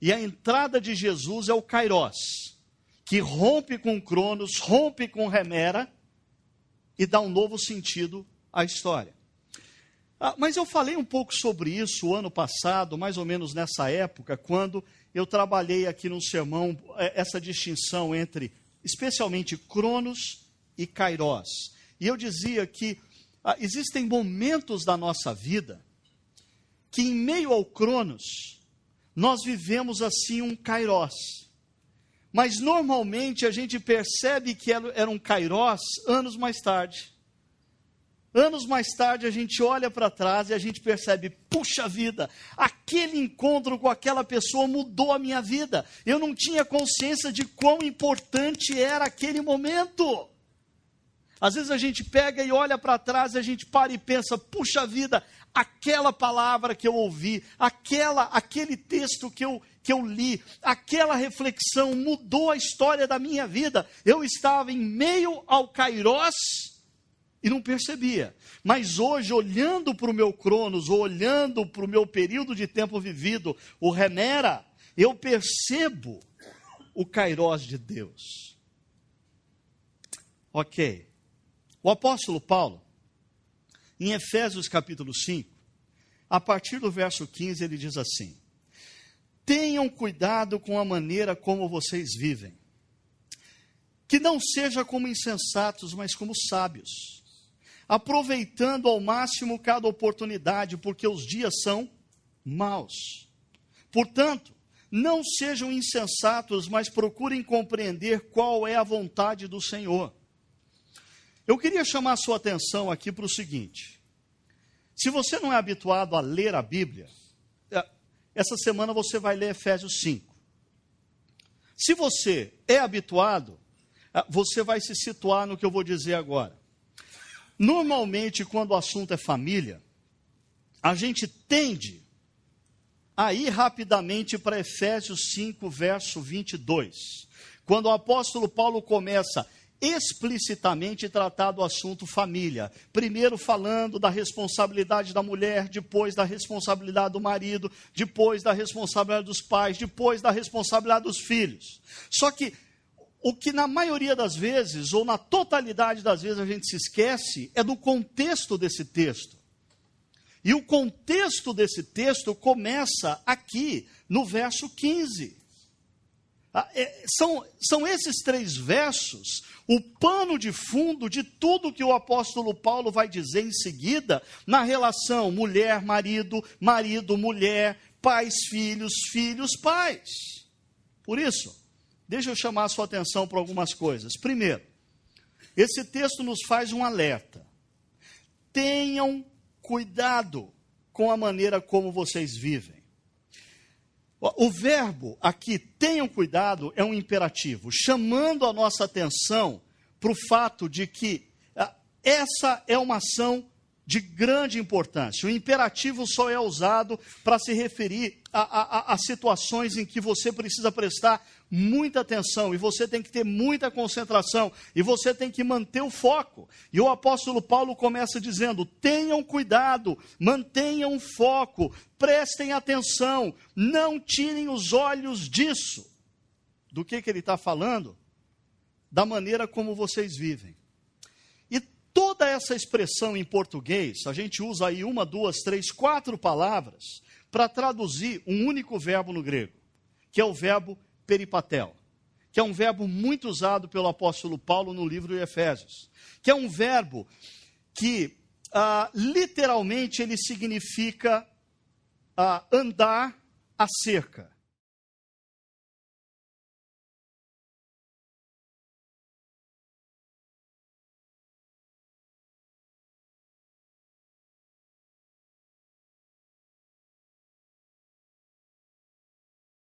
E a entrada de Jesus é o Kairós, que rompe com Cronos, rompe com Remera e dá um novo sentido à história. Ah, mas eu falei um pouco sobre isso ano passado, mais ou menos nessa época, quando eu trabalhei aqui num sermão é, essa distinção entre, especialmente, Cronos e Kairós. E eu dizia que ah, existem momentos da nossa vida que, em meio ao Cronos, nós vivemos assim um kairós. Mas normalmente a gente percebe que era um kairós anos mais tarde. Anos mais tarde a gente olha para trás e a gente percebe, puxa vida, aquele encontro com aquela pessoa mudou a minha vida. Eu não tinha consciência de quão importante era aquele momento. Às vezes a gente pega e olha para trás e a gente para e pensa: puxa vida, aquela palavra que eu ouvi, aquela, aquele texto que eu, que eu li, aquela reflexão mudou a história da minha vida. Eu estava em meio ao Kairós e não percebia. Mas hoje, olhando para o meu Cronos, ou olhando para o meu período de tempo vivido, o Renera, eu percebo o Kairós de Deus. Ok. O apóstolo Paulo, em Efésios capítulo 5, a partir do verso 15, ele diz assim: Tenham cuidado com a maneira como vocês vivem, que não seja como insensatos, mas como sábios, aproveitando ao máximo cada oportunidade, porque os dias são maus. Portanto, não sejam insensatos, mas procurem compreender qual é a vontade do Senhor. Eu queria chamar a sua atenção aqui para o seguinte: se você não é habituado a ler a Bíblia, é, essa semana você vai ler Efésios 5. Se você é habituado, é, você vai se situar no que eu vou dizer agora. Normalmente, quando o assunto é família, a gente tende a ir rapidamente para Efésios 5, verso 22, quando o apóstolo Paulo começa: explicitamente tratado o assunto família. Primeiro falando da responsabilidade da mulher, depois da responsabilidade do marido, depois da responsabilidade dos pais, depois da responsabilidade dos filhos. Só que o que na maioria das vezes, ou na totalidade das vezes, a gente se esquece é do contexto desse texto. E o contexto desse texto começa aqui, no verso 15 ah, é, são, são esses três versos o pano de fundo de tudo que o apóstolo Paulo vai dizer em seguida na relação mulher-marido, marido-mulher, pais-filhos, filhos-pais. Por isso, deixa eu chamar a sua atenção para algumas coisas. Primeiro, esse texto nos faz um alerta. Tenham cuidado com a maneira como vocês vivem. O verbo aqui, tenham cuidado, é um imperativo, chamando a nossa atenção para o fato de que ah, essa é uma ação de grande importância. O imperativo só é usado para se referir a, a, a, situações em que você precisa prestar muita atenção e você tem que ter muita concentração e você tem que manter o foco. E o apóstolo Paulo começa dizendo: tenham cuidado, mantenham foco, prestem atenção, não tirem os olhos disso. Do que, que ele está falando? Da maneira como vocês vivem. Toda essa expressão em português, a gente usa aí uma, duas, três, quatro palavras para traduzir um único verbo no grego, que é o verbo peripatel, que é um verbo muito usado pelo apóstolo Paulo no livro de Efésios, que é um verbo que ah, literalmente ele significa ah, andar acerca.